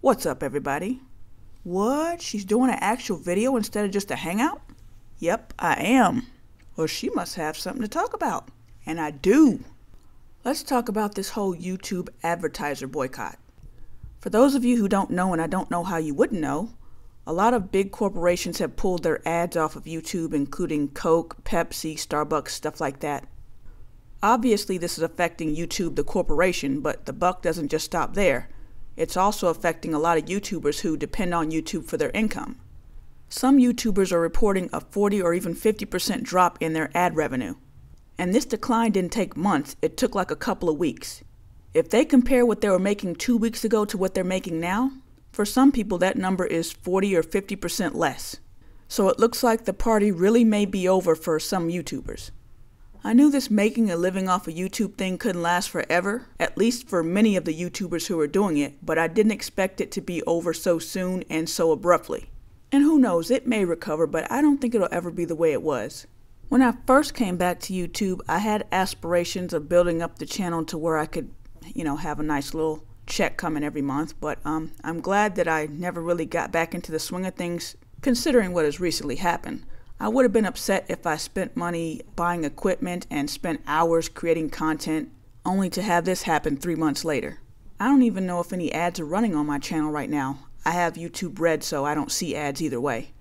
What's up, everybody? What? She's doing an actual video instead of just a hangout? Yep, I am. Well, she must have something to talk about. And I do. Let's talk about this whole YouTube advertiser boycott. For those of you who don't know, and I don't know how you wouldn't know, a lot of big corporations have pulled their ads off of YouTube, including Coke, Pepsi, Starbucks, stuff like that. Obviously, this is affecting YouTube, the corporation, but the buck doesn't just stop there it's also affecting a lot of YouTubers who depend on YouTube for their income. Some YouTubers are reporting a 40 or even 50% drop in their ad revenue. And this decline didn't take months, it took like a couple of weeks. If they compare what they were making two weeks ago to what they're making now, for some people that number is 40 or 50% less. So it looks like the party really may be over for some YouTubers. I knew this making a living off a of YouTube thing couldn't last forever, at least for many of the YouTubers who were doing it, but I didn't expect it to be over so soon and so abruptly. And who knows, it may recover, but I don't think it'll ever be the way it was. When I first came back to YouTube, I had aspirations of building up the channel to where I could, you know, have a nice little check coming every month, but um, I'm glad that I never really got back into the swing of things considering what has recently happened. I would have been upset if I spent money buying equipment and spent hours creating content only to have this happen three months later. I don't even know if any ads are running on my channel right now. I have YouTube Red, so I don't see ads either way.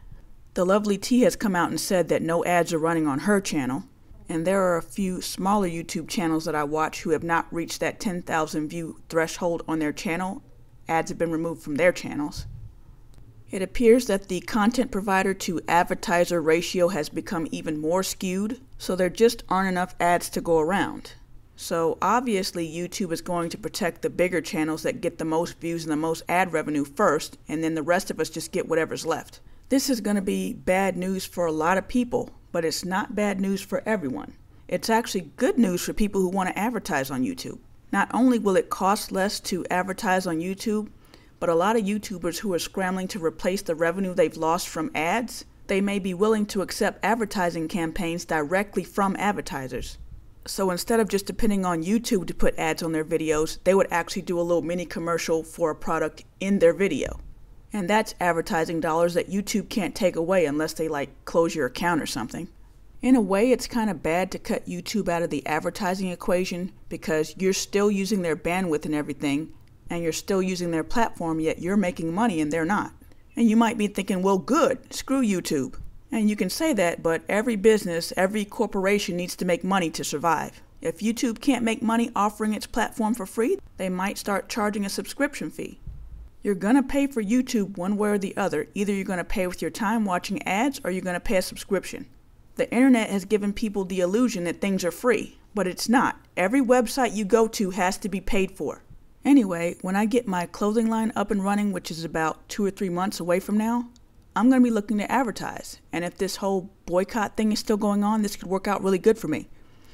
The lovely T has come out and said that no ads are running on her channel, and there are a few smaller YouTube channels that I watch who have not reached that 10,000 view threshold on their channel. Ads have been removed from their channels. It appears that the content provider to advertiser ratio has become even more skewed, so there just aren't enough ads to go around. So obviously YouTube is going to protect the bigger channels that get the most views and the most ad revenue first, and then the rest of us just get whatever's left. This is going to be bad news for a lot of people, but it's not bad news for everyone. It's actually good news for people who want to advertise on YouTube. Not only will it cost less to advertise on YouTube, but a lot of YouTubers who are scrambling to replace the revenue they've lost from ads, they may be willing to accept advertising campaigns directly from advertisers. So instead of just depending on YouTube to put ads on their videos, they would actually do a little mini commercial for a product in their video. And that's advertising dollars that YouTube can't take away unless they like close your account or something. In a way, it's kind of bad to cut YouTube out of the advertising equation because you're still using their bandwidth and everything, and you're still using their platform, yet you're making money and they're not. And you might be thinking, well, good, screw YouTube. And you can say that, but every business, every corporation needs to make money to survive. If YouTube can't make money offering its platform for free, they might start charging a subscription fee. You're going to pay for YouTube one way or the other. Either you're going to pay with your time watching ads or you're going to pay a subscription. The internet has given people the illusion that things are free, but it's not. Every website you go to has to be paid for. Anyway, when I get my clothing line up and running, which is about two or three months away from now, I'm going to be looking to advertise. And if this whole boycott thing is still going on, this could work out really good for me.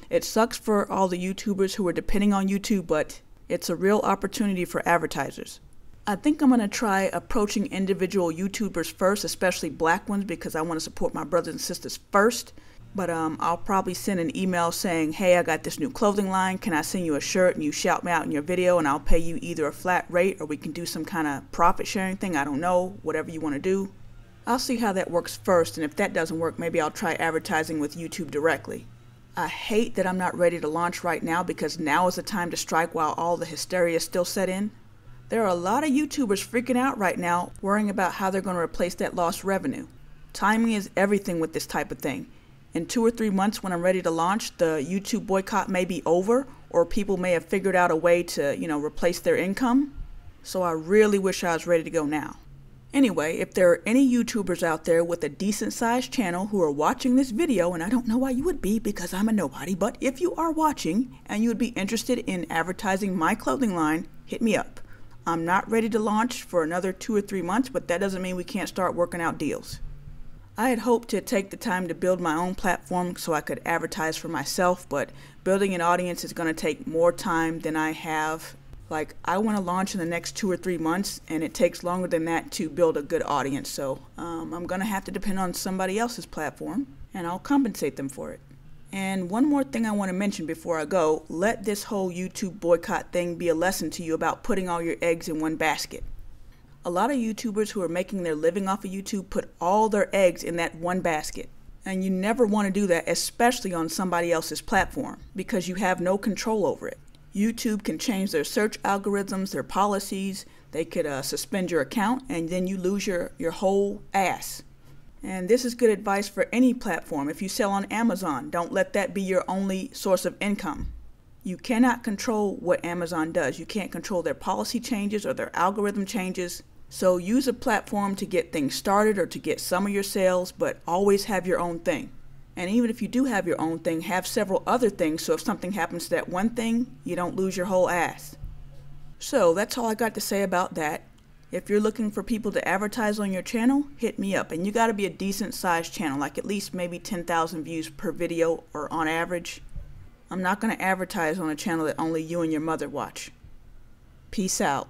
It sucks for all the YouTubers who are depending on YouTube, but it's a real opportunity for advertisers. I think I'm going to try approaching individual YouTubers first, especially black ones, because I want to support my brothers and sisters first. But um, I'll probably send an email saying, hey, I got this new clothing line. Can I send you a shirt? And you shout me out in your video, and I'll pay you either a flat rate or we can do some kind of profit sharing thing. I don't know, whatever you want to do. I'll see how that works first, and if that doesn't work, maybe I'll try advertising with YouTube directly. I hate that I'm not ready to launch right now because now is the time to strike while all the hysteria is still set in. There are a lot of YouTubers freaking out right now, worrying about how they're going to replace that lost revenue. Timing is everything with this type of thing in two or three months when I'm ready to launch, the YouTube boycott may be over or people may have figured out a way to, you know, replace their income. So I really wish I was ready to go now. Anyway, if there are any YouTubers out there with a decent sized channel who are watching this video, and I don't know why you would be because I'm a nobody, but if you are watching and you would be interested in advertising my clothing line, hit me up. I'm not ready to launch for another two or three months, but that doesn't mean we can't start working out deals. I had hoped to take the time to build my own platform so I could advertise for myself, but building an audience is going to take more time than I have. Like, I want to launch in the next two or three months, and it takes longer than that to build a good audience. So, um, I'm going to have to depend on somebody else's platform, and I'll compensate them for it. And one more thing I want to mention before I go let this whole YouTube boycott thing be a lesson to you about putting all your eggs in one basket a lot of YouTubers who are making their living off of YouTube put all their eggs in that one basket. And you never want to do that, especially on somebody else's platform, because you have no control over it. YouTube can change their search algorithms, their policies, they could uh, suspend your account, and then you lose your, your whole ass. And this is good advice for any platform. If you sell on Amazon, don't let that be your only source of income. You cannot control what Amazon does. You can't control their policy changes or their algorithm changes. So use a platform to get things started or to get some of your sales, but always have your own thing. And even if you do have your own thing, have several other things so if something happens to that one thing, you don't lose your whole ass. So that's all I got to say about that. If you're looking for people to advertise on your channel, hit me up. And you got to be a decent sized channel, like at least maybe 10,000 views per video or on average. I'm not going to advertise on a channel that only you and your mother watch. Peace out.